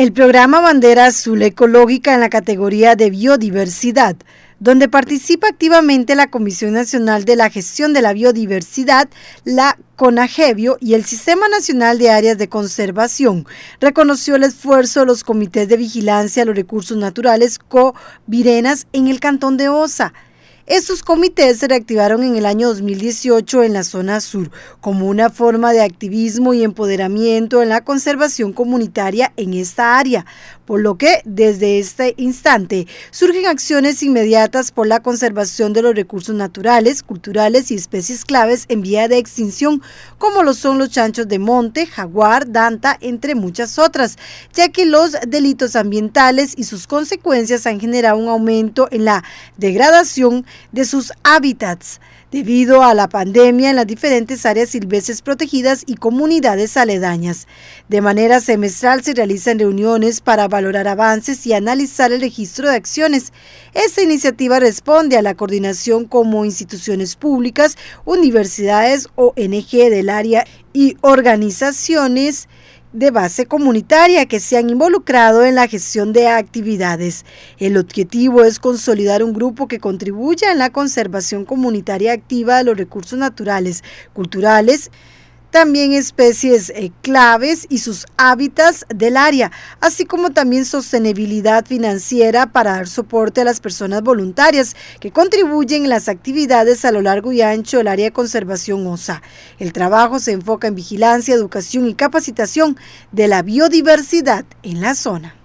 El programa Bandera Azul Ecológica en la categoría de biodiversidad, donde participa activamente la Comisión Nacional de la Gestión de la Biodiversidad, la CONAGEBIO y el Sistema Nacional de Áreas de Conservación. Reconoció el esfuerzo de los comités de vigilancia de los recursos naturales covirenas en el cantón de Osa estos comités se reactivaron en el año 2018 en la zona sur como una forma de activismo y empoderamiento en la conservación comunitaria en esta área, por lo que desde este instante surgen acciones inmediatas por la conservación de los recursos naturales, culturales y especies claves en vía de extinción, como lo son los chanchos de monte, jaguar, danta, entre muchas otras, ya que los delitos ambientales y sus consecuencias han generado un aumento en la degradación de sus hábitats debido a la pandemia en las diferentes áreas silvestres protegidas y comunidades aledañas. De manera semestral se realizan reuniones para valorar avances y analizar el registro de acciones. Esta iniciativa responde a la coordinación como instituciones públicas, universidades, ONG del área y organizaciones de base comunitaria que se han involucrado en la gestión de actividades. El objetivo es consolidar un grupo que contribuya en la conservación comunitaria activa de los recursos naturales, culturales, también especies eh, claves y sus hábitats del área, así como también sostenibilidad financiera para dar soporte a las personas voluntarias que contribuyen en las actividades a lo largo y ancho del área de conservación OSA. El trabajo se enfoca en vigilancia, educación y capacitación de la biodiversidad en la zona.